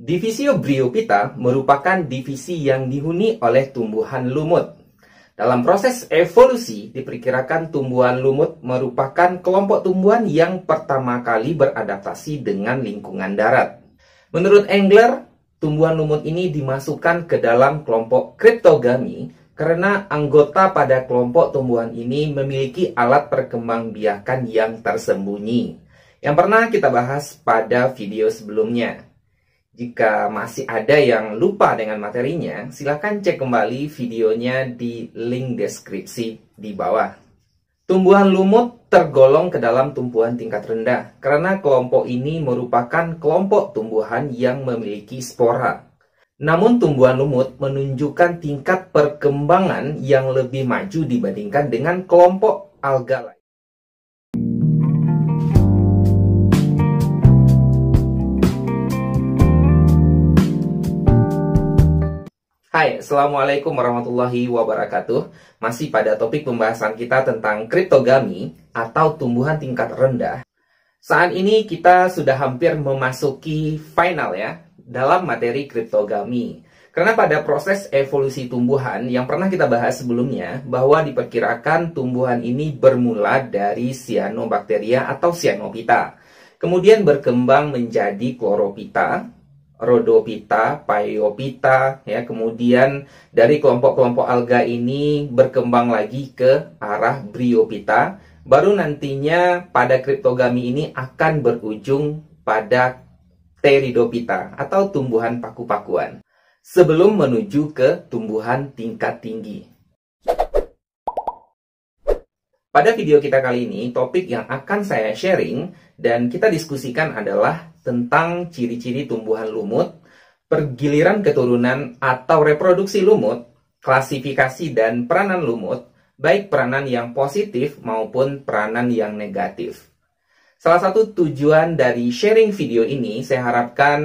Divisio Bryophyta merupakan divisi yang dihuni oleh tumbuhan lumut. Dalam proses evolusi, diperkirakan tumbuhan lumut merupakan kelompok tumbuhan yang pertama kali beradaptasi dengan lingkungan darat. Menurut Engler, tumbuhan lumut ini dimasukkan ke dalam kelompok kriptogami karena anggota pada kelompok tumbuhan ini memiliki alat perkembangbiakan yang tersembunyi yang pernah kita bahas pada video sebelumnya. Jika masih ada yang lupa dengan materinya, silahkan cek kembali videonya di link deskripsi di bawah. Tumbuhan lumut tergolong ke dalam tumbuhan tingkat rendah karena kelompok ini merupakan kelompok tumbuhan yang memiliki spora. Namun tumbuhan lumut menunjukkan tingkat perkembangan yang lebih maju dibandingkan dengan kelompok alga lain. Hai, Assalamualaikum warahmatullahi wabarakatuh Masih pada topik pembahasan kita tentang kriptogami atau tumbuhan tingkat rendah Saat ini kita sudah hampir memasuki final ya dalam materi kriptogami karena pada proses evolusi tumbuhan yang pernah kita bahas sebelumnya bahwa diperkirakan tumbuhan ini bermula dari cyanobacteria atau cyanopita kemudian berkembang menjadi kloropita Rhodopita, Pyropita, ya. Kemudian dari kelompok-kelompok alga ini berkembang lagi ke arah Bryopita, baru nantinya pada kriptogami ini akan berujung pada Teridopita atau tumbuhan paku-pakuan sebelum menuju ke tumbuhan tingkat tinggi. Pada video kita kali ini, topik yang akan saya sharing dan kita diskusikan adalah tentang ciri-ciri tumbuhan lumut, pergiliran keturunan atau reproduksi lumut, klasifikasi dan peranan lumut, baik peranan yang positif maupun peranan yang negatif. Salah satu tujuan dari sharing video ini, saya harapkan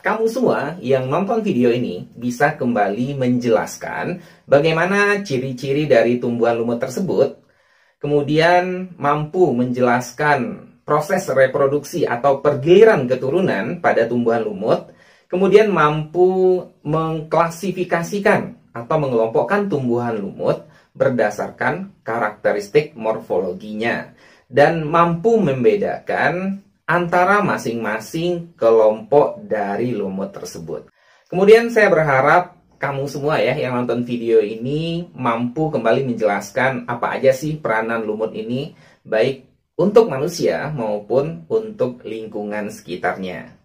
kamu semua yang nonton video ini bisa kembali menjelaskan bagaimana ciri-ciri dari tumbuhan lumut tersebut kemudian mampu menjelaskan proses reproduksi atau pergiliran keturunan pada tumbuhan lumut, kemudian mampu mengklasifikasikan atau mengelompokkan tumbuhan lumut berdasarkan karakteristik morfologinya dan mampu membedakan antara masing-masing kelompok dari lumut tersebut. Kemudian saya berharap kamu semua ya yang nonton video ini mampu kembali menjelaskan apa aja sih peranan lumut ini baik untuk manusia maupun untuk lingkungan sekitarnya.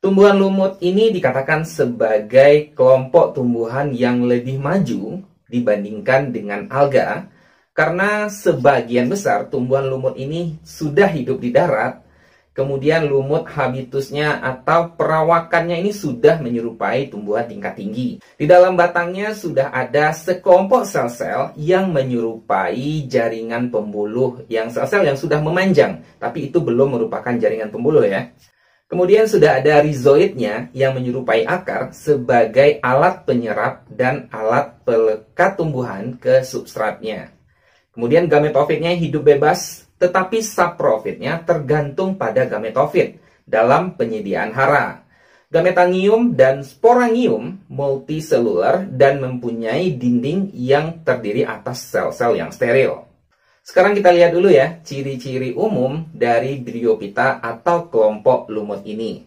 Tumbuhan lumut ini dikatakan sebagai kelompok tumbuhan yang lebih maju dibandingkan dengan alga karena sebagian besar tumbuhan lumut ini sudah hidup di darat kemudian lumut habitusnya atau perawakannya ini sudah menyerupai tumbuhan tingkat tinggi. Di dalam batangnya sudah ada sekelompok sel-sel yang menyerupai jaringan pembuluh yang sel-sel yang sudah memanjang, tapi itu belum merupakan jaringan pembuluh ya. Kemudian sudah ada rizoidnya yang menyerupai akar sebagai alat penyerap dan alat pelekat tumbuhan ke substratnya. Kemudian gametofitnya hidup bebas tetapi subprofitnya tergantung pada gametofit dalam penyediaan hara. Gametangium dan sporangium multiseluler dan mempunyai dinding yang terdiri atas sel-sel yang steril. Sekarang kita lihat dulu ya ciri-ciri umum dari Bryophyta atau kelompok lumut ini.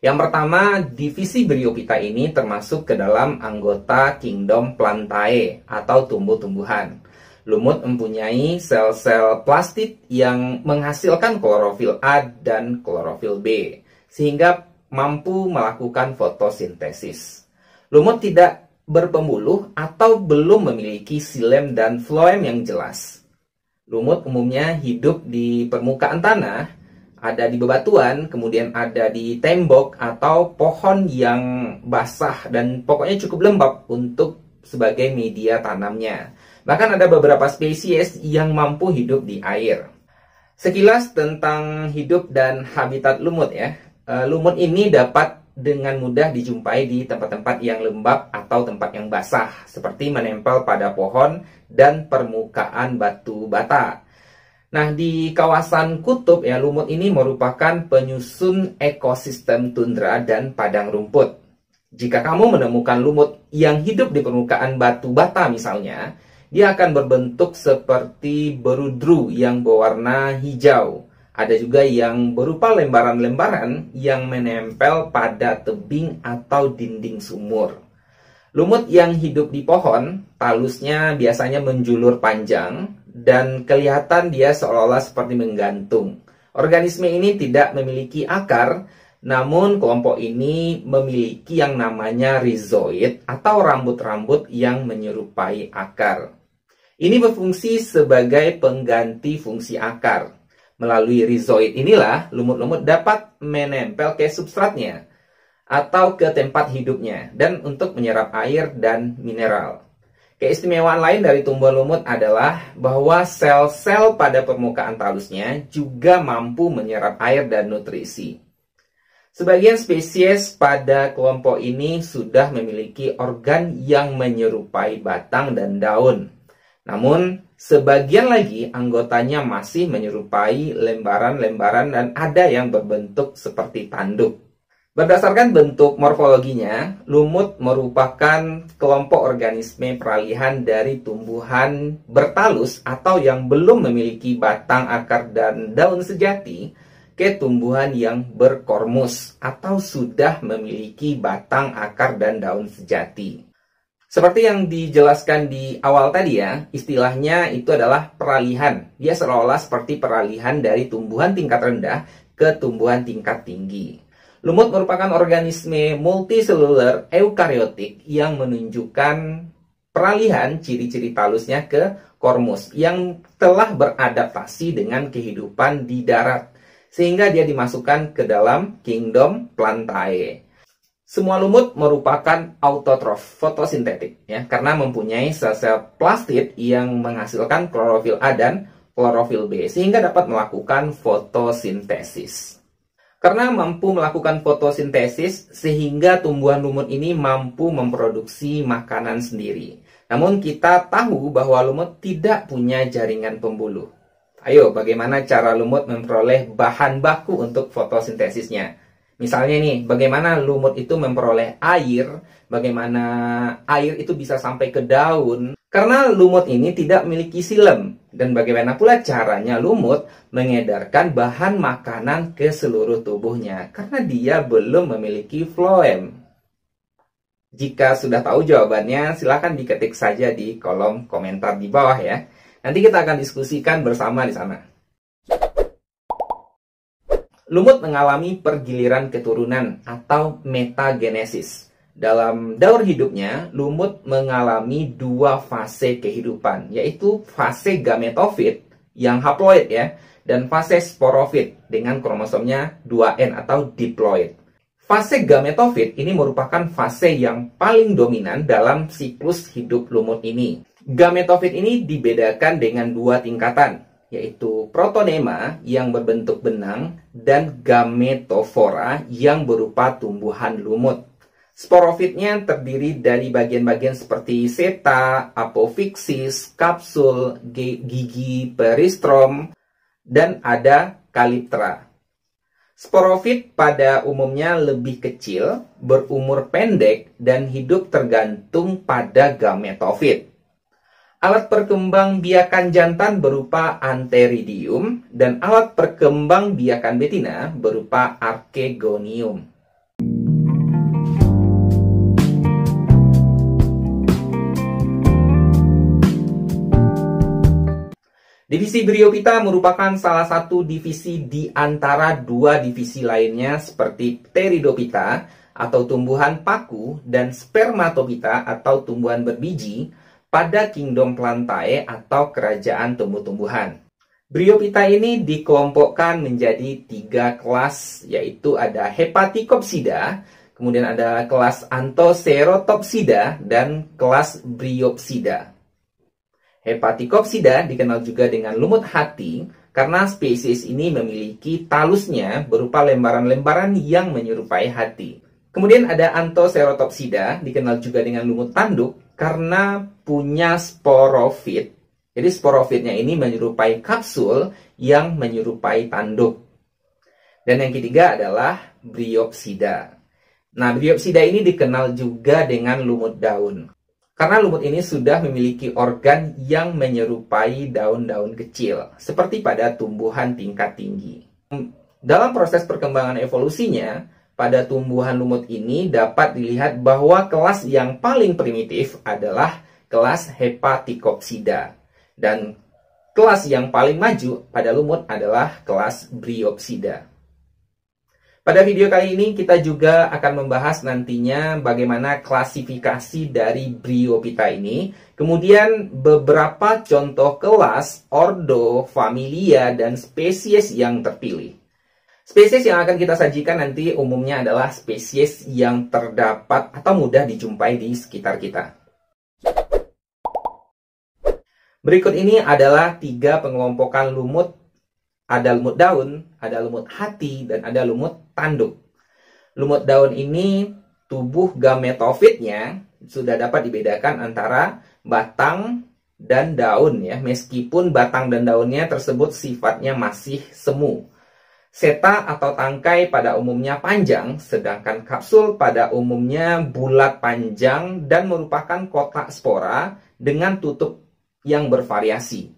Yang pertama, divisi Bryophyta ini termasuk ke dalam anggota kingdom plantae atau tumbuh-tumbuhan. Lumut mempunyai sel-sel plastik yang menghasilkan klorofil A dan klorofil B, sehingga mampu melakukan fotosintesis. Lumut tidak berpembuluh atau belum memiliki silem dan floem yang jelas. Lumut umumnya hidup di permukaan tanah, ada di bebatuan, kemudian ada di tembok atau pohon yang basah dan pokoknya cukup lembab untuk sebagai media tanamnya. Bahkan ada beberapa spesies yang mampu hidup di air. Sekilas tentang hidup dan habitat lumut ya. Eh, lumut ini dapat dengan mudah dijumpai di tempat-tempat yang lembab atau tempat yang basah, seperti menempel pada pohon dan permukaan batu bata. Nah, di kawasan kutub ya lumut ini merupakan penyusun ekosistem tundra dan padang rumput. Jika kamu menemukan lumut yang hidup di permukaan batu bata misalnya, dia akan berbentuk seperti berudru yang berwarna hijau. Ada juga yang berupa lembaran-lembaran yang menempel pada tebing atau dinding sumur. Lumut yang hidup di pohon, talusnya biasanya menjulur panjang dan kelihatan dia seolah-olah seperti menggantung. Organisme ini tidak memiliki akar, namun kelompok ini memiliki yang namanya rizoid atau rambut-rambut yang menyerupai akar. Ini berfungsi sebagai pengganti fungsi akar. Melalui rizoid inilah lumut-lumut dapat menempel ke substratnya atau ke tempat hidupnya dan untuk menyerap air dan mineral. Keistimewaan lain dari tumbuh lumut adalah bahwa sel-sel pada permukaan talusnya juga mampu menyerap air dan nutrisi. Sebagian spesies pada kelompok ini sudah memiliki organ yang menyerupai batang dan daun. Namun, sebagian lagi anggotanya masih menyerupai lembaran-lembaran dan ada yang berbentuk seperti tanduk. Berdasarkan bentuk morfologinya, lumut merupakan kelompok organisme peralihan dari tumbuhan bertalus atau yang belum memiliki batang, akar, dan daun sejati ke tumbuhan yang berkormus atau sudah memiliki batang, akar, dan daun sejati. Seperti yang dijelaskan di awal tadi ya, istilahnya itu adalah peralihan. Dia seolah-olah seperti peralihan dari tumbuhan tingkat rendah ke tumbuhan tingkat tinggi. Lumut merupakan organisme multiseluler eukariotik yang menunjukkan peralihan ciri-ciri talusnya ke kormus yang telah beradaptasi dengan kehidupan di darat sehingga dia dimasukkan ke dalam kingdom plantae. Semua lumut merupakan autotrof, fotosintetik, ya, karena mempunyai sel-sel plastid yang menghasilkan klorofil A dan klorofil B, sehingga dapat melakukan fotosintesis. Karena mampu melakukan fotosintesis, sehingga tumbuhan lumut ini mampu memproduksi makanan sendiri. Namun kita tahu bahwa lumut tidak punya jaringan pembuluh. Ayo, bagaimana cara lumut memperoleh bahan baku untuk fotosintesisnya? Misalnya nih, bagaimana lumut itu memperoleh air, bagaimana air itu bisa sampai ke daun. Karena lumut ini tidak memiliki silem. Dan bagaimana pula caranya lumut mengedarkan bahan makanan ke seluruh tubuhnya. Karena dia belum memiliki floem. Jika sudah tahu jawabannya, silahkan diketik saja di kolom komentar di bawah ya. Nanti kita akan diskusikan bersama di sana. Lumut mengalami pergiliran keturunan atau metagenesis. Dalam daur hidupnya, lumut mengalami dua fase kehidupan, yaitu fase gametofit yang haploid ya, dan fase sporofit dengan kromosomnya 2N atau diploid. Fase gametofit ini merupakan fase yang paling dominan dalam siklus hidup lumut ini. Gametofit ini dibedakan dengan dua tingkatan, yaitu protonema yang berbentuk benang dan gametofora yang berupa tumbuhan lumut. Sporofitnya terdiri dari bagian-bagian seperti seta, apofixis, kapsul, gigi peristrom, dan ada kaliptra. Sporofit pada umumnya lebih kecil, berumur pendek, dan hidup tergantung pada gametofit. Alat perkembang biakan jantan berupa anteridium dan alat perkembang biakan betina berupa arkegonium. Divisi Bryophyta merupakan salah satu divisi di antara dua divisi lainnya seperti Pteridophyta atau tumbuhan paku dan Spermatopita atau tumbuhan berbiji pada kingdom plantae atau kerajaan tumbuh-tumbuhan. briopita ini dikelompokkan menjadi tiga kelas, yaitu ada hepatikopsida, kemudian ada kelas antoserotopsida, dan kelas bryopsida. Hepatikopsida dikenal juga dengan lumut hati karena spesies ini memiliki talusnya berupa lembaran-lembaran yang menyerupai hati. Kemudian ada antoserotopsida, dikenal juga dengan lumut tanduk, karena punya sporofit. Jadi sporofitnya ini menyerupai kapsul yang menyerupai tanduk. Dan yang ketiga adalah briopsida. Nah, briopsida ini dikenal juga dengan lumut daun. Karena lumut ini sudah memiliki organ yang menyerupai daun-daun kecil, seperti pada tumbuhan tingkat tinggi. Dalam proses perkembangan evolusinya, pada tumbuhan lumut ini dapat dilihat bahwa kelas yang paling primitif adalah kelas hepatikopsida dan kelas yang paling maju pada lumut adalah kelas briopsida. Pada video kali ini kita juga akan membahas nantinya bagaimana klasifikasi dari Bryophyta ini, kemudian beberapa contoh kelas, ordo, familia, dan spesies yang terpilih. Spesies yang akan kita sajikan nanti umumnya adalah spesies yang terdapat atau mudah dijumpai di sekitar kita. Berikut ini adalah tiga pengelompokan lumut. Ada lumut daun, ada lumut hati, dan ada lumut tanduk. Lumut daun ini tubuh gametofitnya sudah dapat dibedakan antara batang dan daun ya, meskipun batang dan daunnya tersebut sifatnya masih semu. Seta atau tangkai pada umumnya panjang, sedangkan kapsul pada umumnya bulat panjang dan merupakan kotak spora dengan tutup yang bervariasi.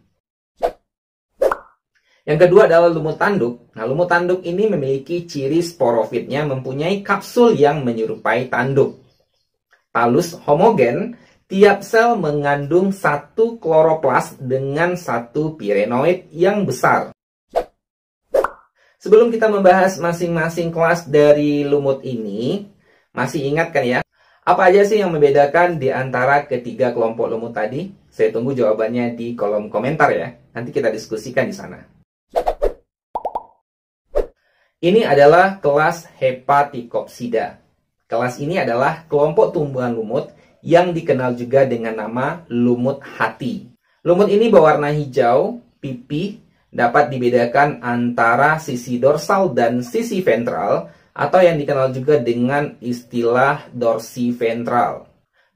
Yang kedua adalah lumut tanduk. Nah, lumut tanduk ini memiliki ciri sporofitnya mempunyai kapsul yang menyerupai tanduk. Talus homogen, tiap sel mengandung satu kloroplas dengan satu pirenoid yang besar. Sebelum kita membahas masing-masing kelas dari lumut ini, masih ingat kan ya? Apa aja sih yang membedakan di antara ketiga kelompok lumut tadi? Saya tunggu jawabannya di kolom komentar ya. Nanti kita diskusikan di sana. Ini adalah kelas Hepatikopsida. Kelas ini adalah kelompok tumbuhan lumut yang dikenal juga dengan nama lumut hati. Lumut ini berwarna hijau, pipih, dapat dibedakan antara sisi dorsal dan sisi ventral atau yang dikenal juga dengan istilah dorsi ventral.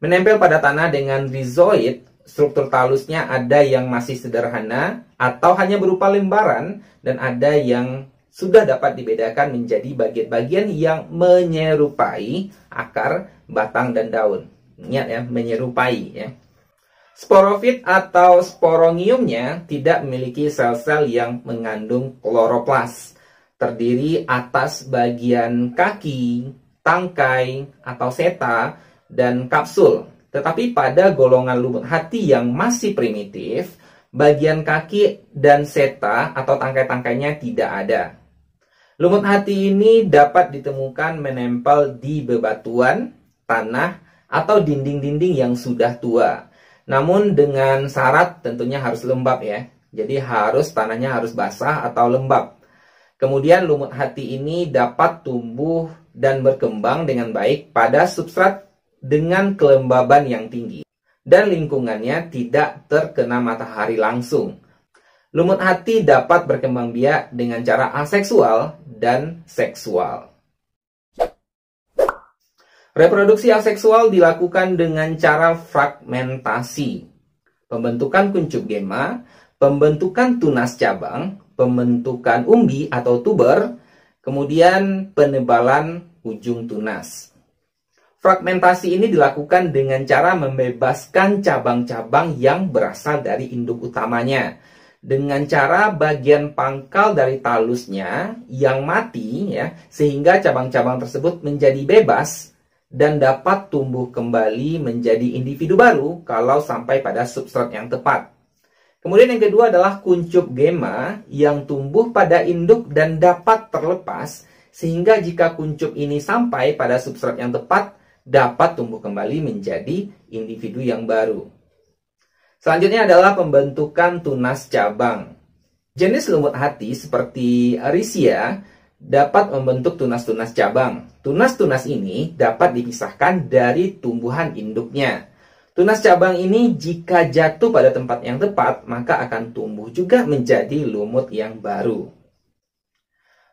Menempel pada tanah dengan rhizoid. struktur talusnya ada yang masih sederhana atau hanya berupa lembaran dan ada yang sudah dapat dibedakan menjadi bagian-bagian yang menyerupai akar, batang, dan daun. Ingat ya, menyerupai ya. Sporofit atau sporongiumnya tidak memiliki sel-sel yang mengandung kloroplas. Terdiri atas bagian kaki, tangkai atau seta, dan kapsul. Tetapi pada golongan lumut hati yang masih primitif, bagian kaki dan seta atau tangkai-tangkainya tidak ada. Lumut hati ini dapat ditemukan menempel di bebatuan, tanah, atau dinding-dinding yang sudah tua namun dengan syarat tentunya harus lembab ya. Jadi harus tanahnya harus basah atau lembab. Kemudian lumut hati ini dapat tumbuh dan berkembang dengan baik pada substrat dengan kelembaban yang tinggi dan lingkungannya tidak terkena matahari langsung. Lumut hati dapat berkembang biak dengan cara aseksual dan seksual. Reproduksi aseksual dilakukan dengan cara fragmentasi, pembentukan kuncup gema, pembentukan tunas cabang, pembentukan umbi atau tuber, kemudian penebalan ujung tunas. Fragmentasi ini dilakukan dengan cara membebaskan cabang-cabang yang berasal dari induk utamanya. Dengan cara bagian pangkal dari talusnya yang mati ya, sehingga cabang-cabang tersebut menjadi bebas dan dapat tumbuh kembali menjadi individu baru kalau sampai pada substrat yang tepat. Kemudian yang kedua adalah kuncup gema yang tumbuh pada induk dan dapat terlepas sehingga jika kuncup ini sampai pada substrat yang tepat dapat tumbuh kembali menjadi individu yang baru. Selanjutnya adalah pembentukan tunas cabang. Jenis lumut hati seperti Arisia dapat membentuk tunas-tunas cabang. Tunas-tunas ini dapat dipisahkan dari tumbuhan induknya. Tunas cabang ini jika jatuh pada tempat yang tepat, maka akan tumbuh juga menjadi lumut yang baru.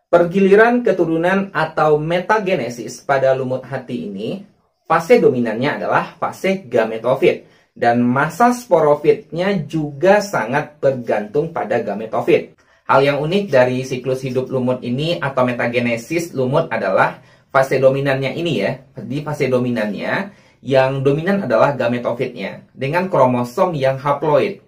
Pergiliran keturunan atau metagenesis pada lumut hati ini, fase dominannya adalah fase gametofit, dan masa sporofitnya juga sangat bergantung pada gametofit. Hal yang unik dari siklus hidup lumut ini atau metagenesis lumut adalah fase dominannya ini ya. Di fase dominannya, yang dominan adalah gametofitnya dengan kromosom yang haploid.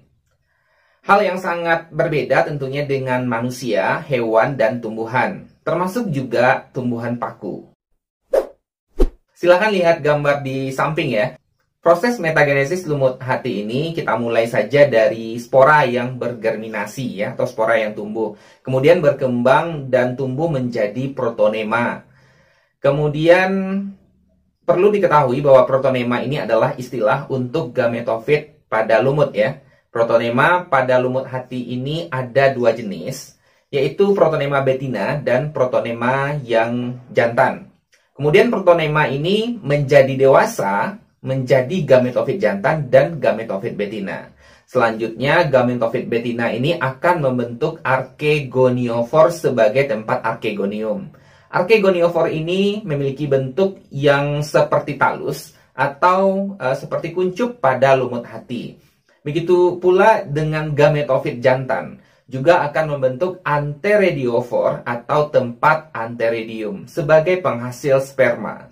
Hal yang sangat berbeda tentunya dengan manusia, hewan, dan tumbuhan, termasuk juga tumbuhan paku. Silahkan lihat gambar di samping ya. Proses metagenesis lumut hati ini kita mulai saja dari spora yang bergerminasi ya atau spora yang tumbuh. Kemudian berkembang dan tumbuh menjadi protonema. Kemudian perlu diketahui bahwa protonema ini adalah istilah untuk gametofit pada lumut ya. Protonema pada lumut hati ini ada dua jenis, yaitu protonema betina dan protonema yang jantan. Kemudian protonema ini menjadi dewasa menjadi gametofit jantan dan gametofit betina. Selanjutnya, gametofit betina ini akan membentuk arkegoniofor sebagai tempat arkegonium. Arkegoniofor ini memiliki bentuk yang seperti talus atau e, seperti kuncup pada lumut hati. Begitu pula dengan gametofit jantan juga akan membentuk anteridiofor atau tempat anteridium sebagai penghasil sperma.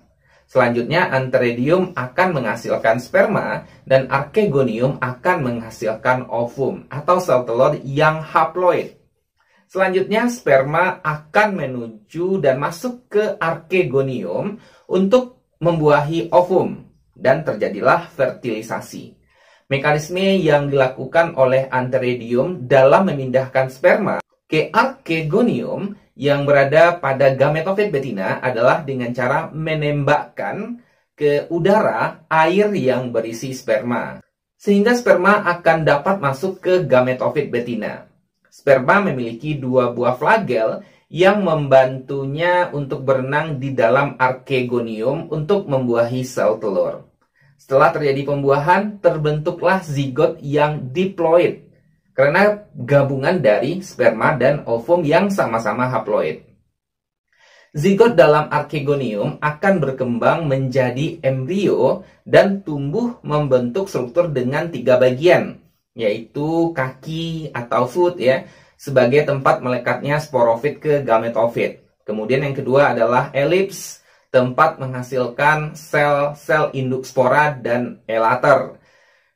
Selanjutnya, antredium akan menghasilkan sperma dan arkegonium akan menghasilkan ovum atau sel telur yang haploid. Selanjutnya, sperma akan menuju dan masuk ke arkegonium untuk membuahi ovum dan terjadilah fertilisasi. Mekanisme yang dilakukan oleh antredium dalam memindahkan sperma ke archegonium yang berada pada gametofit betina adalah dengan cara menembakkan ke udara air yang berisi sperma. Sehingga sperma akan dapat masuk ke gametofit betina. Sperma memiliki dua buah flagel yang membantunya untuk berenang di dalam archegonium untuk membuahi sel telur. Setelah terjadi pembuahan, terbentuklah zigot yang diploid karena gabungan dari sperma dan ovum yang sama-sama haploid. Zigot dalam Archegonium akan berkembang menjadi embrio dan tumbuh membentuk struktur dengan tiga bagian, yaitu kaki atau foot ya, sebagai tempat melekatnya sporofit ke gametofit. Kemudian yang kedua adalah elips, tempat menghasilkan sel-sel induk spora dan elater.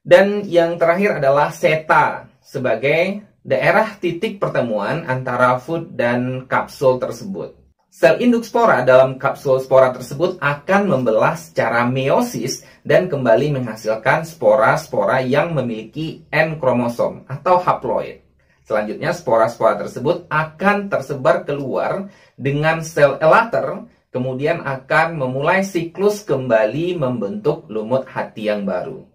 Dan yang terakhir adalah seta, sebagai daerah titik pertemuan antara food dan kapsul tersebut. Sel induk spora dalam kapsul spora tersebut akan membelah secara meiosis dan kembali menghasilkan spora-spora yang memiliki N kromosom atau haploid. Selanjutnya spora-spora tersebut akan tersebar keluar dengan sel elater, kemudian akan memulai siklus kembali membentuk lumut hati yang baru.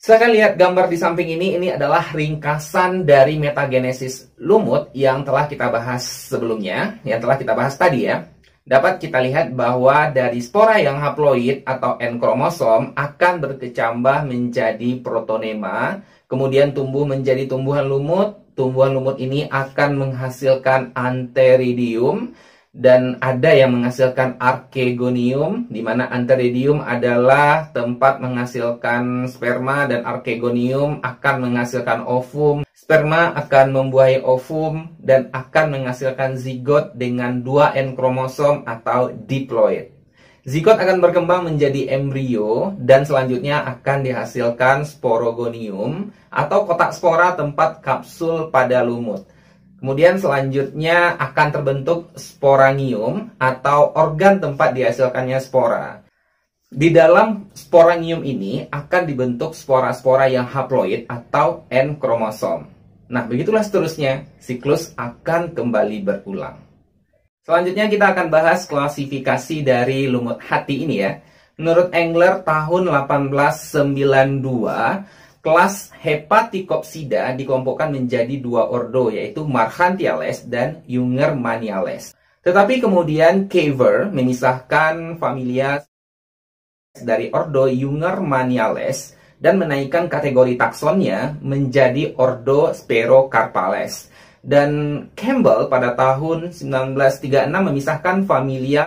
Silahkan lihat gambar di samping ini, ini adalah ringkasan dari metagenesis lumut yang telah kita bahas sebelumnya, yang telah kita bahas tadi ya. Dapat kita lihat bahwa dari spora yang haploid atau N kromosom akan berkecambah menjadi protonema, kemudian tumbuh menjadi tumbuhan lumut, tumbuhan lumut ini akan menghasilkan anteridium, dan ada yang menghasilkan arkegonium di mana anteridium adalah tempat menghasilkan sperma dan arkegonium akan menghasilkan ovum. Sperma akan membuahi ovum dan akan menghasilkan zigot dengan 2N kromosom atau diploid. Zigot akan berkembang menjadi embrio dan selanjutnya akan dihasilkan sporogonium atau kotak spora tempat kapsul pada lumut. Kemudian selanjutnya akan terbentuk sporangium atau organ tempat dihasilkannya spora. Di dalam sporangium ini akan dibentuk spora-spora yang haploid atau N kromosom. Nah, begitulah seterusnya, siklus akan kembali berulang. Selanjutnya kita akan bahas klasifikasi dari lumut hati ini ya. Menurut Engler tahun 1892, Kelas hepatikopsida dikelompokkan menjadi dua ordo yaitu Marchantiales dan Jungermaniales. Tetapi kemudian Caver memisahkan familia dari ordo Jungermaniales dan menaikkan kategori taksonnya menjadi ordo Sperocarpales. Dan Campbell pada tahun 1936 memisahkan familia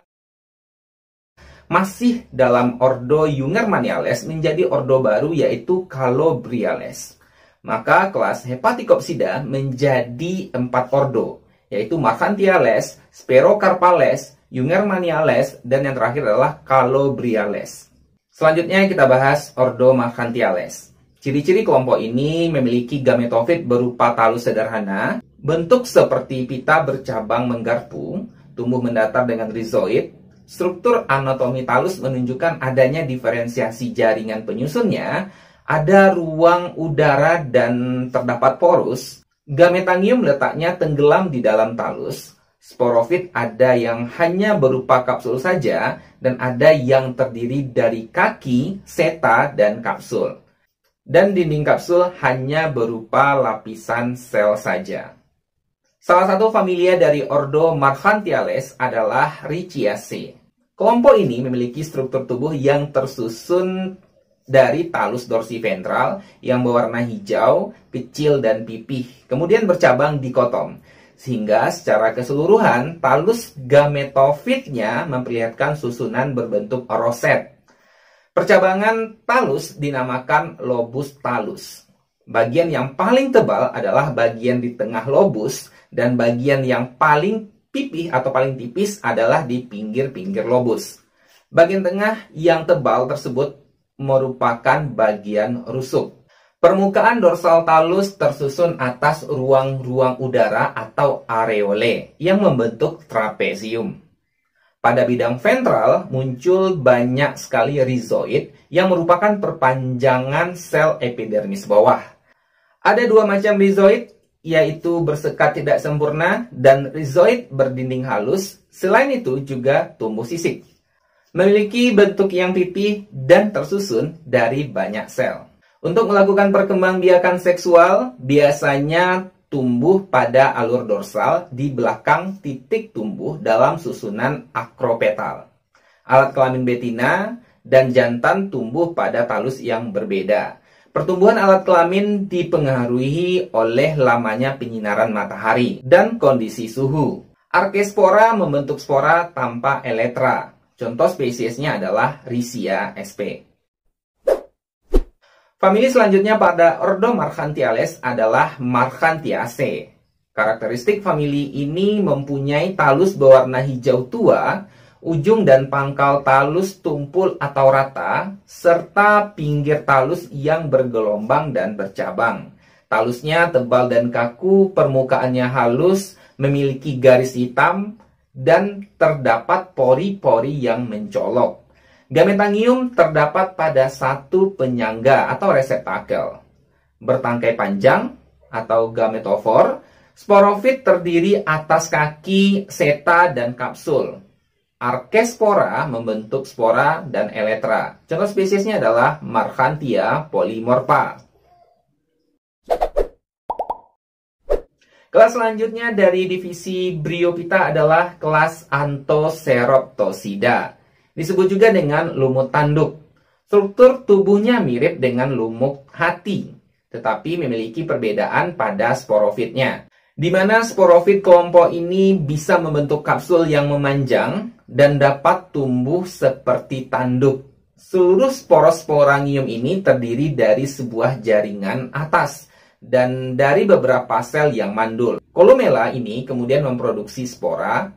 masih dalam Ordo Jungermaniales menjadi Ordo baru yaitu Calobriales. Maka kelas Hepaticopsida menjadi empat Ordo, yaitu Marfantiales, Sperocarpales, Jungermaniales, dan yang terakhir adalah Calobriales. Selanjutnya kita bahas Ordo Marfantiales. Ciri-ciri kelompok ini memiliki gametofit berupa talus sederhana, bentuk seperti pita bercabang menggarpu, tumbuh mendatar dengan rizoid, Struktur anatomi talus menunjukkan adanya diferensiasi jaringan penyusunnya, ada ruang udara dan terdapat porus. Gametangium letaknya tenggelam di dalam talus. Sporofit ada yang hanya berupa kapsul saja dan ada yang terdiri dari kaki, seta, dan kapsul. Dan dinding kapsul hanya berupa lapisan sel saja. Salah satu familia dari ordo Marchantiales adalah Richiaceae. Kelompok ini memiliki struktur tubuh yang tersusun dari talus dorsi ventral yang berwarna hijau, kecil, dan pipih, kemudian bercabang di dikotom. Sehingga secara keseluruhan, talus gametofitnya memperlihatkan susunan berbentuk roset. Percabangan talus dinamakan lobus talus. Bagian yang paling tebal adalah bagian di tengah lobus dan bagian yang paling pipih atau paling tipis adalah di pinggir-pinggir lobus. Bagian tengah yang tebal tersebut merupakan bagian rusuk. Permukaan dorsal talus tersusun atas ruang-ruang udara atau areole yang membentuk trapezium. Pada bidang ventral muncul banyak sekali rizoid yang merupakan perpanjangan sel epidermis bawah. Ada dua macam rizoid, yaitu bersekat tidak sempurna dan rizoid berdinding halus, selain itu juga tumbuh sisik. Memiliki bentuk yang pipih dan tersusun dari banyak sel. Untuk melakukan perkembangbiakan seksual, biasanya tumbuh pada alur dorsal di belakang titik tumbuh dalam susunan akropetal. Alat kelamin betina dan jantan tumbuh pada talus yang berbeda Pertumbuhan alat kelamin dipengaruhi oleh lamanya penyinaran matahari dan kondisi suhu. Arkespora membentuk spora tanpa eletra. Contoh spesiesnya adalah Risia sp. Famili selanjutnya pada Ordo Marchantiales adalah Marchantiaceae. Karakteristik famili ini mempunyai talus berwarna hijau tua ujung dan pangkal talus tumpul atau rata, serta pinggir talus yang bergelombang dan bercabang. Talusnya tebal dan kaku, permukaannya halus, memiliki garis hitam, dan terdapat pori-pori yang mencolok. Gametangium terdapat pada satu penyangga atau reseptakel. Bertangkai panjang atau gametofor, sporofit terdiri atas kaki, seta, dan kapsul. Arkespora membentuk spora dan eletra. Contoh spesiesnya adalah Marchantia polymorpha. Kelas selanjutnya dari divisi Bryophyta adalah kelas Antoceroptosida. Disebut juga dengan lumut tanduk. Struktur tubuhnya mirip dengan lumut hati, tetapi memiliki perbedaan pada sporofitnya. Di mana sporofit kelompok ini bisa membentuk kapsul yang memanjang, dan dapat tumbuh seperti tanduk. Seluruh sporosporangium ini terdiri dari sebuah jaringan atas dan dari beberapa sel yang mandul. Kolomela ini kemudian memproduksi spora.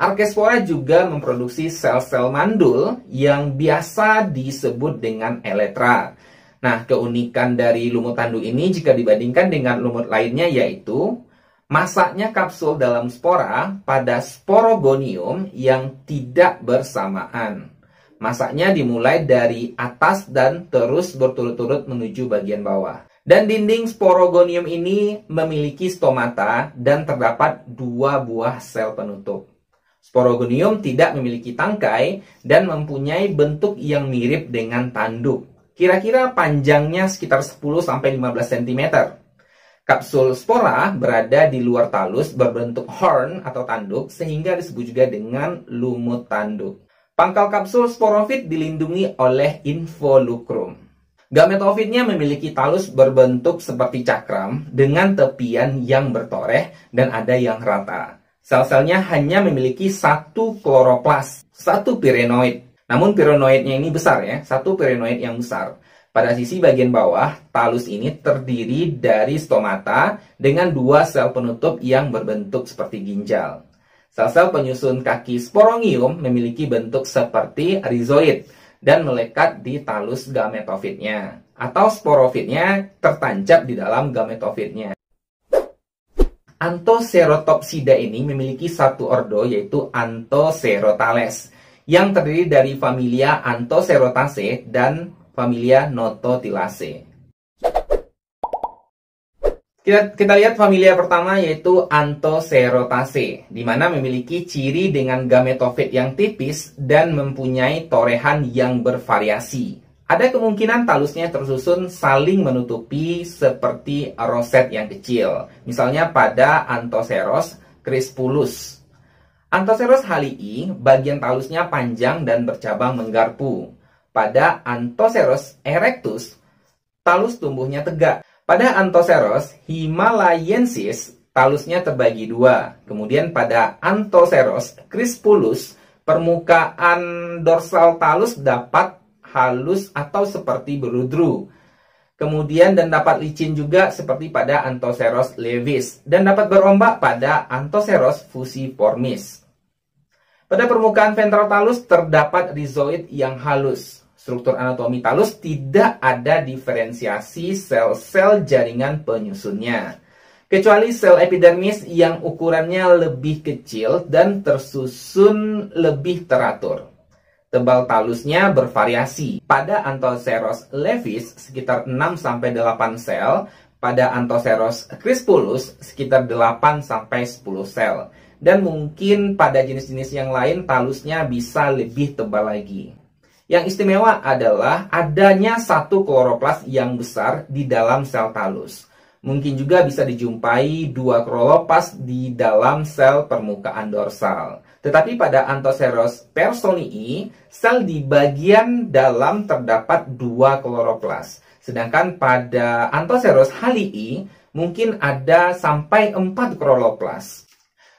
arkespora juga memproduksi sel-sel mandul yang biasa disebut dengan eletra. Nah, keunikan dari lumut tanduk ini jika dibandingkan dengan lumut lainnya yaitu Masaknya kapsul dalam spora pada sporogonium yang tidak bersamaan. Masaknya dimulai dari atas dan terus berturut-turut menuju bagian bawah. Dan dinding sporogonium ini memiliki stomata dan terdapat dua buah sel penutup. Sporogonium tidak memiliki tangkai dan mempunyai bentuk yang mirip dengan tanduk. Kira-kira panjangnya sekitar 10-15 cm Kapsul spora berada di luar talus berbentuk horn atau tanduk sehingga disebut juga dengan lumut tanduk. Pangkal kapsul sporofit dilindungi oleh involucrum. Gametofitnya memiliki talus berbentuk seperti cakram dengan tepian yang bertoreh dan ada yang rata. Sel-selnya hanya memiliki satu kloroplas, satu pirenoid. Namun pirenoidnya ini besar ya, satu pirenoid yang besar. Pada sisi bagian bawah, talus ini terdiri dari stomata dengan dua sel penutup yang berbentuk seperti ginjal. Sel-sel penyusun kaki sporongium memiliki bentuk seperti rizoid dan melekat di talus gametofitnya atau sporofitnya tertancap di dalam gametofitnya. Antoserotopsida ini memiliki satu ordo yaitu Antoserotales yang terdiri dari familia Antoserotaceae dan familia Nototilase. Kita, kita lihat familia pertama yaitu Anthocerotaceae, di mana memiliki ciri dengan gametofit yang tipis dan mempunyai torehan yang bervariasi. Ada kemungkinan talusnya tersusun saling menutupi seperti roset yang kecil, misalnya pada Anthoceros crispulus. Anthoceros halii, bagian talusnya panjang dan bercabang menggarpu. Pada Antoseros erectus, talus tumbuhnya tegak. Pada Antoseros himalayensis, talusnya terbagi dua. Kemudian pada Antoseros crispulus, permukaan dorsal talus dapat halus atau seperti berudru. Kemudian dan dapat licin juga seperti pada Antoseros levis dan dapat berombak pada Antoceros fusiformis. Pada permukaan ventral talus terdapat rizoid yang halus struktur anatomi talus tidak ada diferensiasi sel-sel jaringan penyusunnya. Kecuali sel epidermis yang ukurannya lebih kecil dan tersusun lebih teratur. Tebal talusnya bervariasi. Pada antoseros levis sekitar 6-8 sel, pada antoseros crispulus sekitar 8-10 sel. Dan mungkin pada jenis-jenis yang lain talusnya bisa lebih tebal lagi. Yang istimewa adalah adanya satu kloroplas yang besar di dalam sel talus. Mungkin juga bisa dijumpai dua kloroplas di dalam sel permukaan dorsal. Tetapi pada Anthoceros personii, sel di bagian dalam terdapat dua kloroplas. Sedangkan pada Anthoceros halii, mungkin ada sampai empat kloroplas.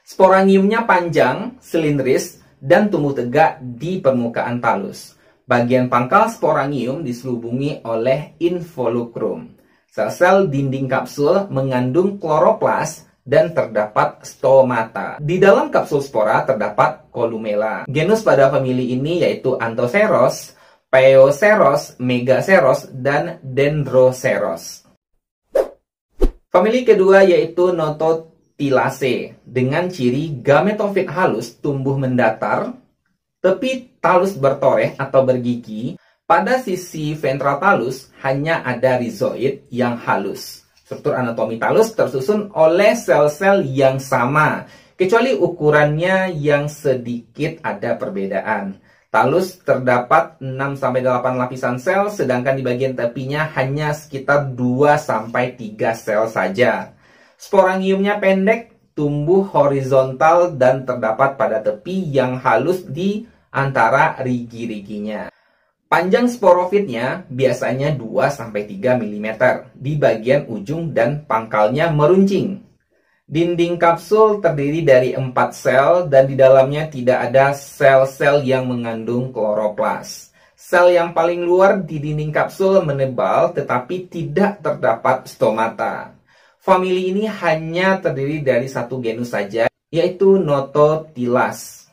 Sporangiumnya panjang, silindris, dan tumbuh tegak di permukaan talus. Bagian pangkal sporangium diselubungi oleh involucrum. Sel-sel dinding kapsul mengandung kloroplas dan terdapat stomata. Di dalam kapsul spora terdapat kolumela. Genus pada famili ini yaitu Anthoceros, Peoceros, Megaceros, dan Dendroceros. Famili kedua yaitu Nototilaceae dengan ciri gametofit halus tumbuh mendatar Tepi talus bertoreh atau bergigi, pada sisi ventral talus hanya ada rizoid yang halus. Struktur anatomi talus tersusun oleh sel-sel yang sama, kecuali ukurannya yang sedikit ada perbedaan. Talus terdapat 6-8 lapisan sel, sedangkan di bagian tepinya hanya sekitar 2-3 sel saja. Sporangiumnya pendek, tumbuh horizontal dan terdapat pada tepi yang halus di antara rigi-riginya. Panjang sporofitnya biasanya 2-3 mm di bagian ujung dan pangkalnya meruncing. Dinding kapsul terdiri dari 4 sel dan di dalamnya tidak ada sel-sel yang mengandung kloroplas. Sel yang paling luar di dinding kapsul menebal tetapi tidak terdapat stomata. Famili ini hanya terdiri dari satu genus saja, yaitu Nototilas.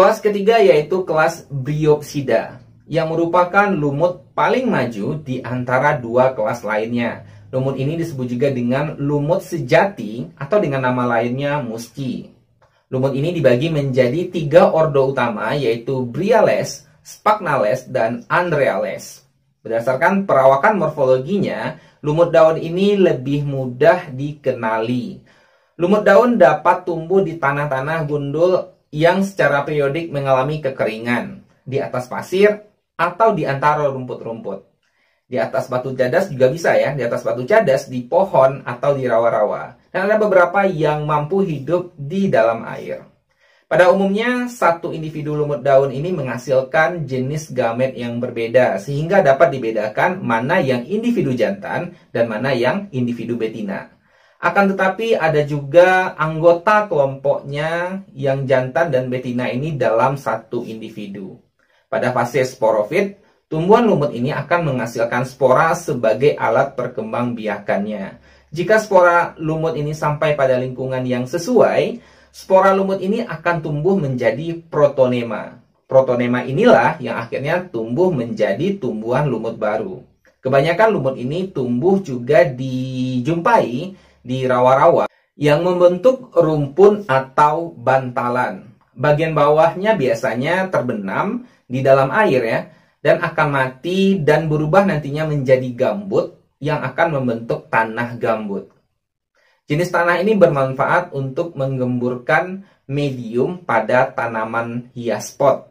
Kelas ketiga yaitu kelas Bryopsida yang merupakan lumut paling maju di antara dua kelas lainnya. Lumut ini disebut juga dengan lumut sejati atau dengan nama lainnya muski. Lumut ini dibagi menjadi tiga ordo utama yaitu Briales, Spagnales, dan Andreales. Berdasarkan perawakan morfologinya, lumut daun ini lebih mudah dikenali. Lumut daun dapat tumbuh di tanah-tanah gundul yang secara periodik mengalami kekeringan di atas pasir atau di antara rumput-rumput. Di atas batu cadas juga bisa ya, di atas batu cadas, di pohon atau di rawa-rawa. Dan ada beberapa yang mampu hidup di dalam air. Pada umumnya, satu individu lumut daun ini menghasilkan jenis gamet yang berbeda, sehingga dapat dibedakan mana yang individu jantan dan mana yang individu betina. Akan tetapi ada juga anggota kelompoknya yang jantan dan betina ini dalam satu individu. Pada fase sporofit, tumbuhan lumut ini akan menghasilkan spora sebagai alat perkembang biakannya. Jika spora lumut ini sampai pada lingkungan yang sesuai, spora lumut ini akan tumbuh menjadi protonema. Protonema inilah yang akhirnya tumbuh menjadi tumbuhan lumut baru. Kebanyakan lumut ini tumbuh juga dijumpai di rawa-rawa yang membentuk rumpun atau bantalan. Bagian bawahnya biasanya terbenam di dalam air ya, dan akan mati dan berubah nantinya menjadi gambut yang akan membentuk tanah gambut. Jenis tanah ini bermanfaat untuk menggemburkan medium pada tanaman hias pot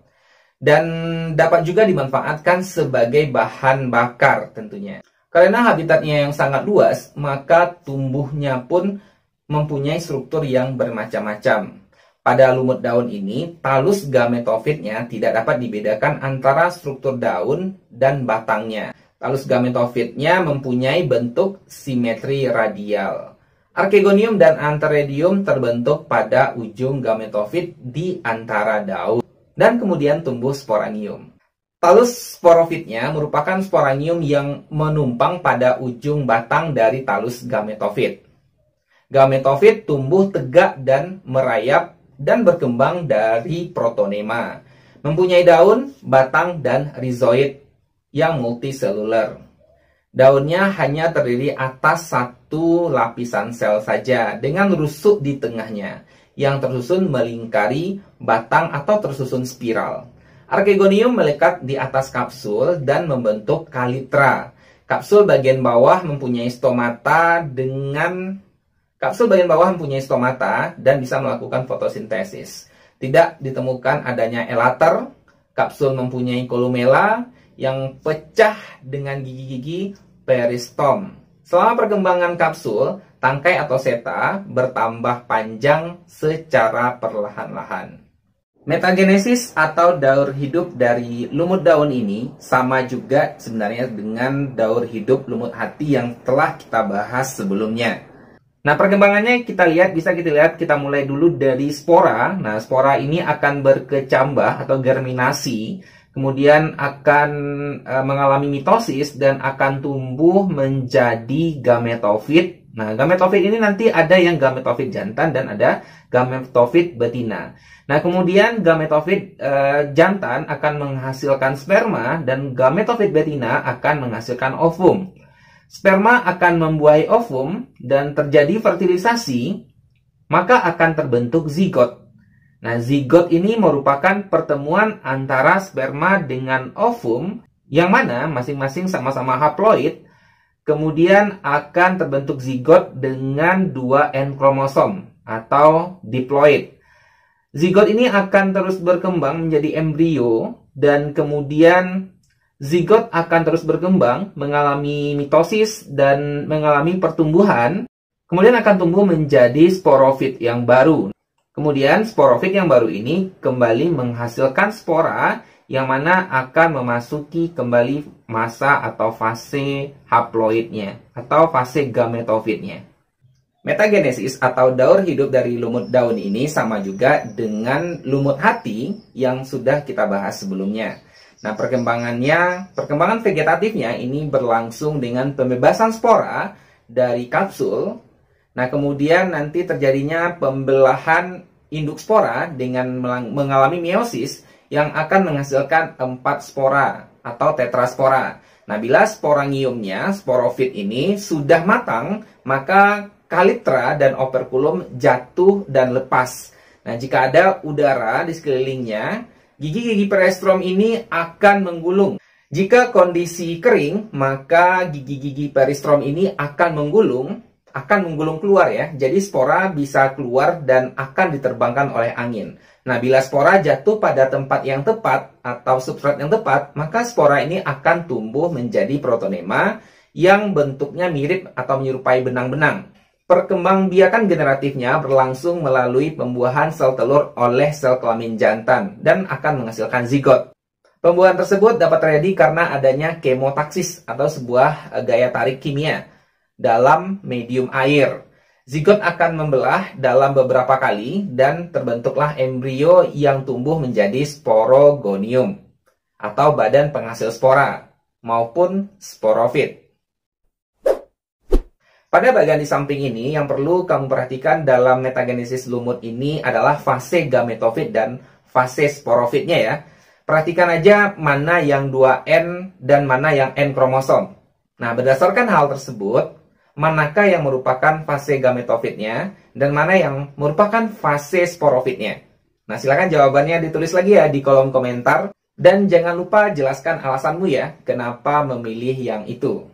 dan dapat juga dimanfaatkan sebagai bahan bakar tentunya. Karena habitatnya yang sangat luas, maka tumbuhnya pun mempunyai struktur yang bermacam-macam. Pada lumut daun ini, talus gametofitnya tidak dapat dibedakan antara struktur daun dan batangnya. Talus gametofitnya mempunyai bentuk simetri radial. Arkegonium dan anteridium terbentuk pada ujung gametofit di antara daun dan kemudian tumbuh sporangium. Talus sporofitnya merupakan sporangium yang menumpang pada ujung batang dari talus gametofit. Gametofit tumbuh tegak dan merayap dan berkembang dari protonema. Mempunyai daun, batang, dan rizoid yang multiseluler. Daunnya hanya terdiri atas satu lapisan sel saja dengan rusuk di tengahnya yang tersusun melingkari batang atau tersusun spiral. Arkegonium melekat di atas kapsul dan membentuk kalitra. Kapsul bagian bawah mempunyai stomata dengan kapsul bagian bawah mempunyai stomata dan bisa melakukan fotosintesis. Tidak ditemukan adanya elater. Kapsul mempunyai kolumela yang pecah dengan gigi-gigi peristom. Selama perkembangan kapsul, tangkai atau seta bertambah panjang secara perlahan-lahan. Metagenesis atau daur hidup dari lumut daun ini sama juga sebenarnya dengan daur hidup lumut hati yang telah kita bahas sebelumnya. Nah, perkembangannya kita lihat, bisa kita lihat, kita mulai dulu dari spora. Nah, spora ini akan berkecambah atau germinasi, kemudian akan eh, mengalami mitosis dan akan tumbuh menjadi gametofit Nah, gametofit ini nanti ada yang gametofit jantan dan ada gametofit betina. Nah, kemudian gametofit e, jantan akan menghasilkan sperma dan gametofit betina akan menghasilkan ovum. Sperma akan membuahi ovum dan terjadi fertilisasi, maka akan terbentuk zigot. Nah, zigot ini merupakan pertemuan antara sperma dengan ovum yang mana masing-masing sama-sama haploid kemudian akan terbentuk zigot dengan 2 N kromosom atau diploid. Zigot ini akan terus berkembang menjadi embrio dan kemudian zigot akan terus berkembang, mengalami mitosis dan mengalami pertumbuhan, kemudian akan tumbuh menjadi sporofit yang baru. Kemudian sporofit yang baru ini kembali menghasilkan spora yang mana akan memasuki kembali masa atau fase haploidnya atau fase gametofitnya. Metagenesis atau daur hidup dari lumut daun ini sama juga dengan lumut hati yang sudah kita bahas sebelumnya. Nah, perkembangannya, perkembangan vegetatifnya ini berlangsung dengan pembebasan spora dari kapsul. Nah, kemudian nanti terjadinya pembelahan induk spora dengan mengalami meiosis yang akan menghasilkan 4 spora atau tetraspora. Nah, bila sporangiumnya, sporofit ini sudah matang, maka kalitra dan operkulum jatuh dan lepas. Nah, jika ada udara di sekelilingnya, gigi-gigi perestrom ini akan menggulung. Jika kondisi kering, maka gigi-gigi peristrom ini akan menggulung, akan menggulung keluar ya. Jadi spora bisa keluar dan akan diterbangkan oleh angin. Nah, bila spora jatuh pada tempat yang tepat atau substrat yang tepat, maka spora ini akan tumbuh menjadi protonema yang bentuknya mirip atau menyerupai benang-benang. Perkembangbiakan generatifnya berlangsung melalui pembuahan sel telur oleh sel kelamin jantan dan akan menghasilkan zigot. Pembuahan tersebut dapat terjadi karena adanya kemotaksis atau sebuah eh, gaya tarik kimia dalam medium air Zigot akan membelah dalam beberapa kali dan terbentuklah embrio yang tumbuh menjadi sporogonium atau badan penghasil spora maupun sporofit. Pada bagian di samping ini yang perlu kamu perhatikan dalam metagenesis lumut ini adalah fase gametofit dan fase sporofitnya ya. Perhatikan aja mana yang 2N dan mana yang N kromosom. Nah, berdasarkan hal tersebut, manakah yang merupakan fase gametofitnya dan mana yang merupakan fase sporofitnya. Nah, silakan jawabannya ditulis lagi ya di kolom komentar dan jangan lupa jelaskan alasanmu ya kenapa memilih yang itu.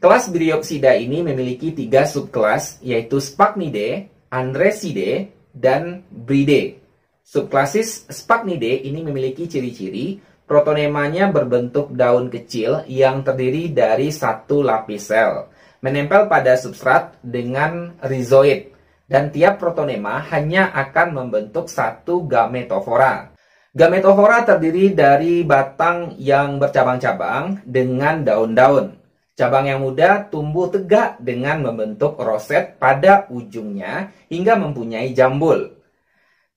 Kelas Bryopsida ini memiliki tiga subkelas yaitu Spagnidae, Andreside, dan Bride. Subklasis Spagnidae ini memiliki ciri-ciri Protonemanya berbentuk daun kecil yang terdiri dari satu lapis sel, menempel pada substrat dengan rizoid, dan tiap protonema hanya akan membentuk satu gametofora. Gametofora terdiri dari batang yang bercabang-cabang dengan daun-daun. Cabang yang muda tumbuh tegak dengan membentuk roset pada ujungnya hingga mempunyai jambul.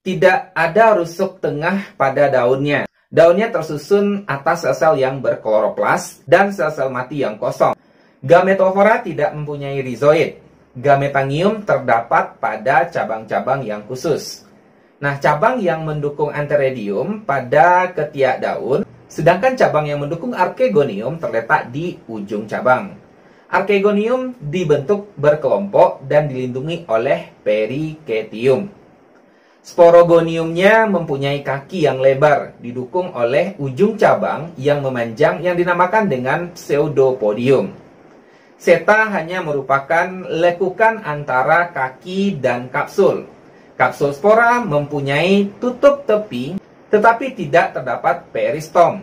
Tidak ada rusuk tengah pada daunnya. Daunnya tersusun atas sel-sel yang berkloroplas dan sel-sel mati yang kosong. Gametofora tidak mempunyai rizoid. Gametangium terdapat pada cabang-cabang yang khusus. Nah, cabang yang mendukung anteridium pada ketiak daun, sedangkan cabang yang mendukung arkegonium terletak di ujung cabang. Arkegonium dibentuk berkelompok dan dilindungi oleh periketium. Sporogoniumnya mempunyai kaki yang lebar, didukung oleh ujung cabang yang memanjang yang dinamakan dengan pseudopodium. Seta hanya merupakan lekukan antara kaki dan kapsul. Kapsul spora mempunyai tutup tepi, tetapi tidak terdapat peristom.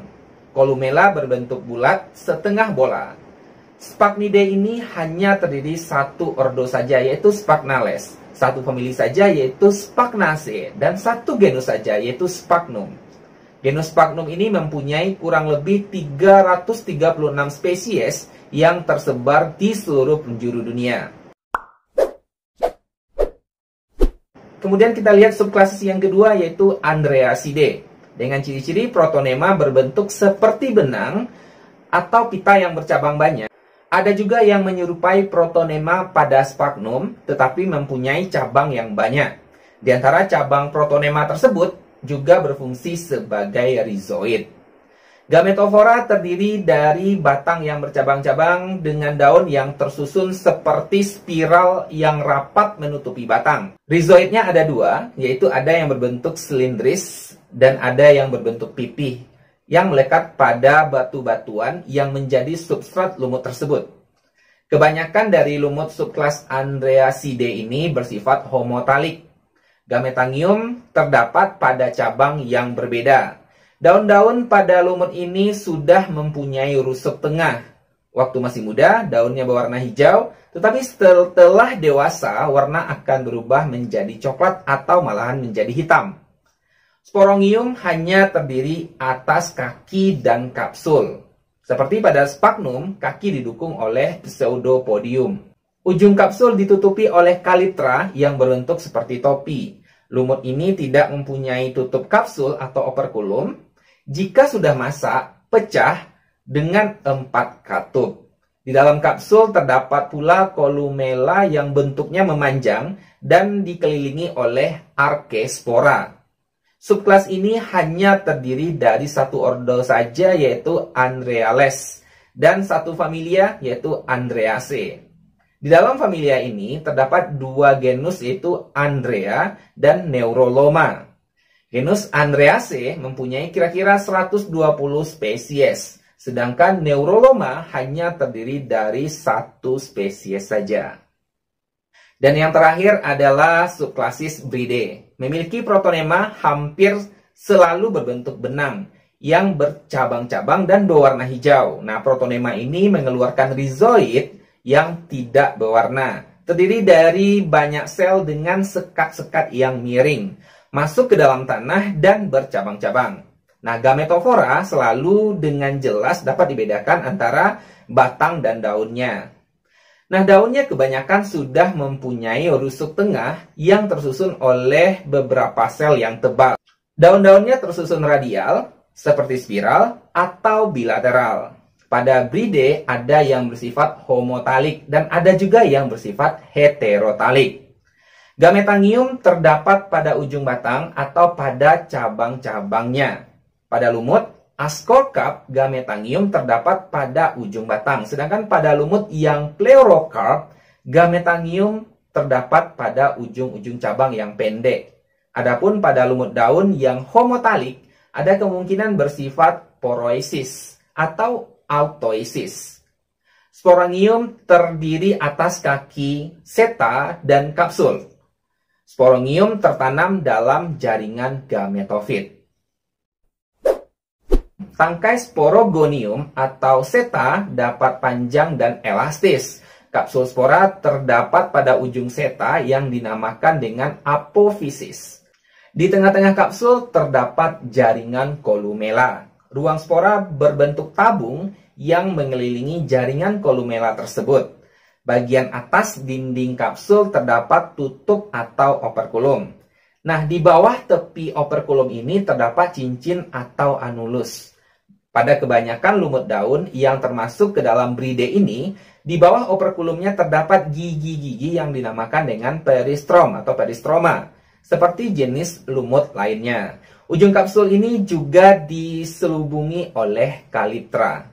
Kolumela berbentuk bulat setengah bola. Spagnidae ini hanya terdiri satu ordo saja, yaitu Spagnales satu famili saja yaitu Spagnaceae dan satu genus saja yaitu Spagnum. Genus Spagnum ini mempunyai kurang lebih 336 spesies yang tersebar di seluruh penjuru dunia. Kemudian kita lihat subklasis yang kedua yaitu andreaside dengan ciri-ciri protonema berbentuk seperti benang atau pita yang bercabang banyak. Ada juga yang menyerupai protonema pada spagnum, tetapi mempunyai cabang yang banyak. Di antara cabang protonema tersebut juga berfungsi sebagai rizoid. Gametofora terdiri dari batang yang bercabang-cabang dengan daun yang tersusun seperti spiral yang rapat menutupi batang. Rizoidnya ada dua, yaitu ada yang berbentuk silindris dan ada yang berbentuk pipih yang melekat pada batu-batuan yang menjadi substrat lumut tersebut. Kebanyakan dari lumut subklas Andreaside ini bersifat homotalik. Gametangium terdapat pada cabang yang berbeda. Daun-daun pada lumut ini sudah mempunyai rusuk tengah. Waktu masih muda, daunnya berwarna hijau, tetapi setelah dewasa, warna akan berubah menjadi coklat atau malahan menjadi hitam. Sporongium hanya terdiri atas kaki dan kapsul. Seperti pada spagnum, kaki didukung oleh pseudopodium. Ujung kapsul ditutupi oleh kalitra yang berbentuk seperti topi. Lumut ini tidak mempunyai tutup kapsul atau operkulum. Jika sudah masak, pecah dengan empat katup. Di dalam kapsul terdapat pula kolumela yang bentuknya memanjang dan dikelilingi oleh arkespora. spora. Subkelas ini hanya terdiri dari satu ordo saja yaitu Andreales dan satu familia yaitu Andreaceae. Di dalam familia ini terdapat dua genus yaitu Andrea dan Neuroloma. Genus Andreaceae mempunyai kira-kira 120 spesies, sedangkan Neuroloma hanya terdiri dari satu spesies saja. Dan yang terakhir adalah subklasis Bridae. Memiliki protonema hampir selalu berbentuk benang yang bercabang-cabang dan berwarna hijau. Nah, protonema ini mengeluarkan rizoid yang tidak berwarna. Terdiri dari banyak sel dengan sekat-sekat yang miring, masuk ke dalam tanah dan bercabang-cabang. Nah, gametofora selalu dengan jelas dapat dibedakan antara batang dan daunnya. Nah, daunnya kebanyakan sudah mempunyai rusuk tengah yang tersusun oleh beberapa sel yang tebal. Daun-daunnya tersusun radial, seperti spiral, atau bilateral. Pada Bride ada yang bersifat homotalik dan ada juga yang bersifat heterotalik. Gametangium terdapat pada ujung batang atau pada cabang-cabangnya. Pada lumut Ascorcarp gametangium terdapat pada ujung batang, sedangkan pada lumut yang pleurocarp gametangium terdapat pada ujung-ujung cabang yang pendek. Adapun pada lumut daun yang homotalik ada kemungkinan bersifat poroisis atau autoisis. Sporangium terdiri atas kaki seta dan kapsul. Sporangium tertanam dalam jaringan gametofit. Tangkai sporogonium atau seta dapat panjang dan elastis. Kapsul spora terdapat pada ujung seta yang dinamakan dengan apofisis. Di tengah-tengah kapsul terdapat jaringan kolumela. Ruang spora berbentuk tabung yang mengelilingi jaringan kolumela tersebut. Bagian atas dinding kapsul terdapat tutup atau operkulum. Nah, di bawah tepi operkulum ini terdapat cincin atau anulus. Pada kebanyakan lumut daun yang termasuk ke dalam bride ini, di bawah operkulumnya terdapat gigi-gigi yang dinamakan dengan peristrom atau peristroma, seperti jenis lumut lainnya. Ujung kapsul ini juga diselubungi oleh kalitra.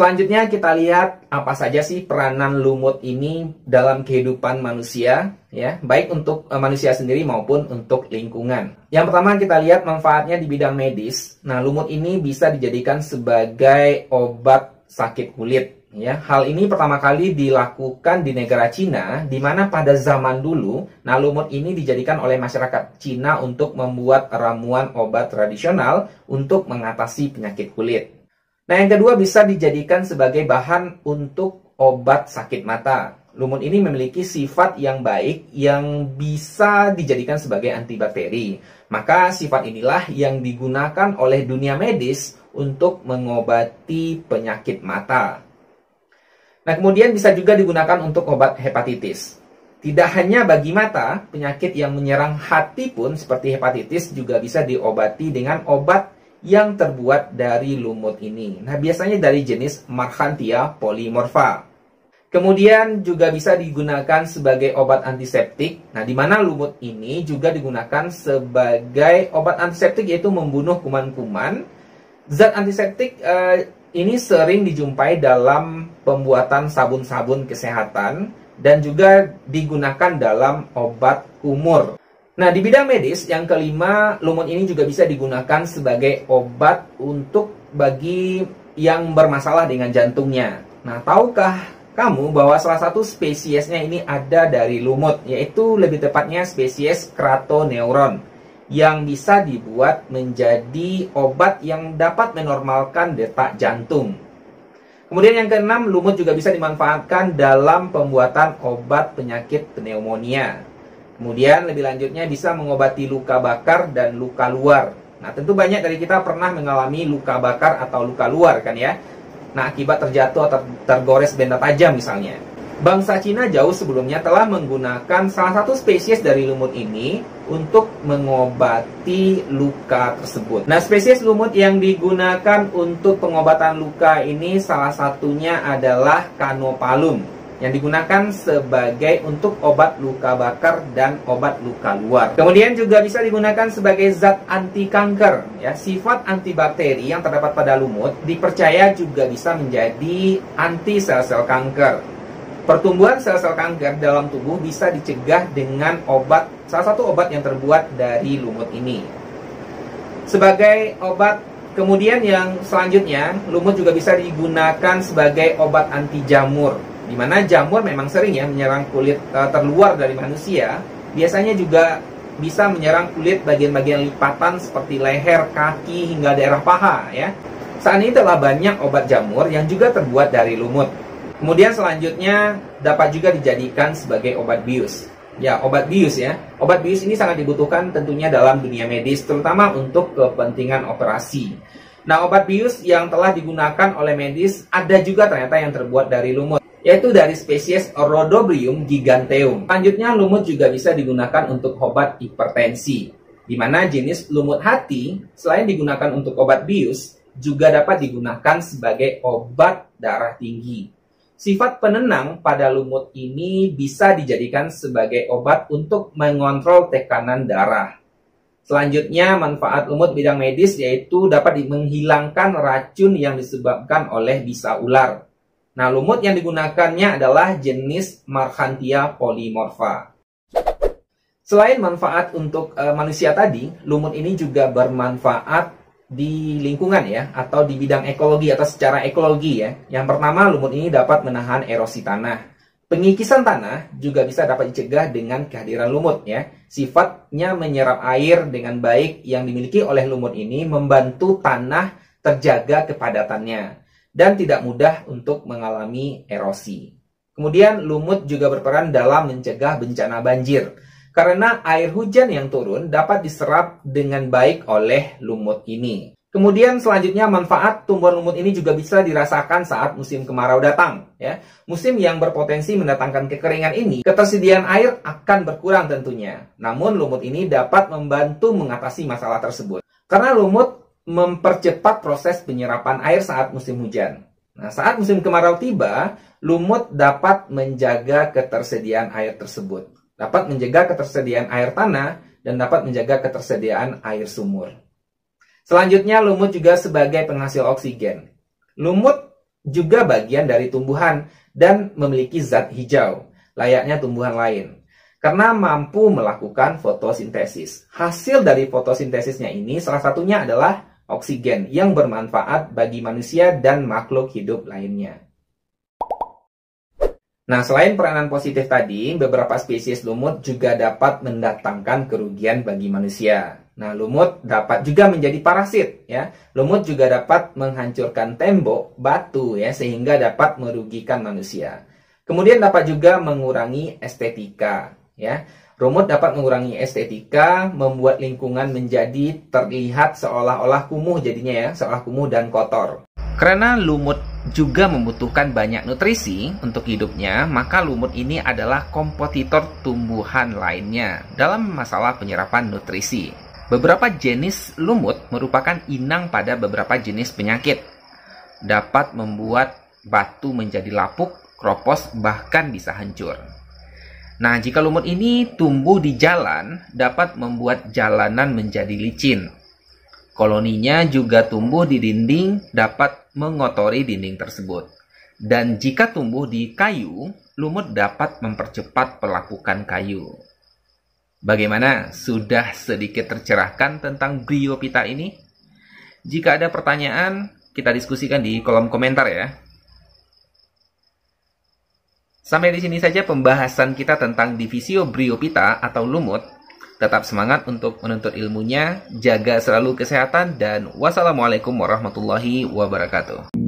Selanjutnya kita lihat apa saja sih peranan lumut ini dalam kehidupan manusia ya, baik untuk eh, manusia sendiri maupun untuk lingkungan. Yang pertama kita lihat manfaatnya di bidang medis. Nah, lumut ini bisa dijadikan sebagai obat sakit kulit ya. Hal ini pertama kali dilakukan di negara Cina di mana pada zaman dulu nah lumut ini dijadikan oleh masyarakat Cina untuk membuat ramuan obat tradisional untuk mengatasi penyakit kulit. Nah, yang kedua bisa dijadikan sebagai bahan untuk obat sakit mata. Lumut ini memiliki sifat yang baik yang bisa dijadikan sebagai antibakteri. Maka sifat inilah yang digunakan oleh dunia medis untuk mengobati penyakit mata. Nah, kemudian bisa juga digunakan untuk obat hepatitis. Tidak hanya bagi mata, penyakit yang menyerang hati pun seperti hepatitis juga bisa diobati dengan obat yang terbuat dari lumut ini. Nah, biasanya dari jenis Marchantia polymorpha. Kemudian juga bisa digunakan sebagai obat antiseptik. Nah, di mana lumut ini juga digunakan sebagai obat antiseptik yaitu membunuh kuman-kuman. Zat antiseptik eh, ini sering dijumpai dalam pembuatan sabun-sabun kesehatan dan juga digunakan dalam obat kumur. Nah, di bidang medis, yang kelima, lumut ini juga bisa digunakan sebagai obat untuk bagi yang bermasalah dengan jantungnya. Nah, tahukah kamu bahwa salah satu spesiesnya ini ada dari lumut, yaitu lebih tepatnya spesies kratoneuron yang bisa dibuat menjadi obat yang dapat menormalkan detak jantung. Kemudian yang keenam, lumut juga bisa dimanfaatkan dalam pembuatan obat penyakit pneumonia. Kemudian lebih lanjutnya bisa mengobati luka bakar dan luka luar. Nah, tentu banyak dari kita pernah mengalami luka bakar atau luka luar kan ya. Nah, akibat terjatuh atau tergores benda tajam misalnya. Bangsa Cina jauh sebelumnya telah menggunakan salah satu spesies dari lumut ini untuk mengobati luka tersebut. Nah, spesies lumut yang digunakan untuk pengobatan luka ini salah satunya adalah kanopalum yang digunakan sebagai untuk obat luka bakar dan obat luka luar. Kemudian juga bisa digunakan sebagai zat anti kanker. Ya, sifat antibakteri yang terdapat pada lumut dipercaya juga bisa menjadi anti sel-sel kanker. Pertumbuhan sel-sel kanker dalam tubuh bisa dicegah dengan obat, salah satu obat yang terbuat dari lumut ini. Sebagai obat, kemudian yang selanjutnya, lumut juga bisa digunakan sebagai obat anti jamur di mana jamur memang sering ya menyerang kulit uh, terluar dari manusia, biasanya juga bisa menyerang kulit bagian-bagian lipatan seperti leher, kaki hingga daerah paha ya. Saat ini telah banyak obat jamur yang juga terbuat dari lumut. Kemudian selanjutnya dapat juga dijadikan sebagai obat bius. Ya, obat bius ya. Obat bius ini sangat dibutuhkan tentunya dalam dunia medis terutama untuk kepentingan operasi. Nah, obat bius yang telah digunakan oleh medis ada juga ternyata yang terbuat dari lumut yaitu dari spesies Rhodobrium giganteum. Selanjutnya, lumut juga bisa digunakan untuk obat hipertensi, di mana jenis lumut hati selain digunakan untuk obat bius, juga dapat digunakan sebagai obat darah tinggi. Sifat penenang pada lumut ini bisa dijadikan sebagai obat untuk mengontrol tekanan darah. Selanjutnya, manfaat lumut bidang medis yaitu dapat menghilangkan racun yang disebabkan oleh bisa ular. Nah, lumut yang digunakannya adalah jenis Marchantia polymorpha. Selain manfaat untuk uh, manusia tadi, lumut ini juga bermanfaat di lingkungan ya atau di bidang ekologi atau secara ekologi ya. Yang pertama, lumut ini dapat menahan erosi tanah. Pengikisan tanah juga bisa dapat dicegah dengan kehadiran lumut ya. Sifatnya menyerap air dengan baik yang dimiliki oleh lumut ini membantu tanah terjaga kepadatannya dan tidak mudah untuk mengalami erosi. Kemudian lumut juga berperan dalam mencegah bencana banjir. Karena air hujan yang turun dapat diserap dengan baik oleh lumut ini. Kemudian selanjutnya manfaat tumbuhan lumut ini juga bisa dirasakan saat musim kemarau datang. Ya. Musim yang berpotensi mendatangkan kekeringan ini, ketersediaan air akan berkurang tentunya. Namun lumut ini dapat membantu mengatasi masalah tersebut. Karena lumut mempercepat proses penyerapan air saat musim hujan. Nah, saat musim kemarau tiba, lumut dapat menjaga ketersediaan air tersebut. Dapat menjaga ketersediaan air tanah dan dapat menjaga ketersediaan air sumur. Selanjutnya, lumut juga sebagai penghasil oksigen. Lumut juga bagian dari tumbuhan dan memiliki zat hijau, layaknya tumbuhan lain. Karena mampu melakukan fotosintesis. Hasil dari fotosintesisnya ini salah satunya adalah oksigen yang bermanfaat bagi manusia dan makhluk hidup lainnya. Nah, selain peranan positif tadi, beberapa spesies lumut juga dapat mendatangkan kerugian bagi manusia. Nah, lumut dapat juga menjadi parasit, ya. Lumut juga dapat menghancurkan tembok, batu, ya, sehingga dapat merugikan manusia. Kemudian dapat juga mengurangi estetika, ya. Rumut dapat mengurangi estetika, membuat lingkungan menjadi terlihat seolah-olah kumuh jadinya ya, seolah kumuh dan kotor. Karena lumut juga membutuhkan banyak nutrisi untuk hidupnya, maka lumut ini adalah kompetitor tumbuhan lainnya dalam masalah penyerapan nutrisi. Beberapa jenis lumut merupakan inang pada beberapa jenis penyakit. Dapat membuat batu menjadi lapuk, kropos, bahkan bisa hancur. Nah, jika lumut ini tumbuh di jalan, dapat membuat jalanan menjadi licin. Koloninya juga tumbuh di dinding, dapat mengotori dinding tersebut. Dan jika tumbuh di kayu, lumut dapat mempercepat pelapukan kayu. Bagaimana? Sudah sedikit tercerahkan tentang Bryophyta ini? Jika ada pertanyaan, kita diskusikan di kolom komentar ya. Sampai di sini saja pembahasan kita tentang divisio briopita atau lumut. Tetap semangat untuk menuntut ilmunya, jaga selalu kesehatan, dan wassalamualaikum warahmatullahi wabarakatuh.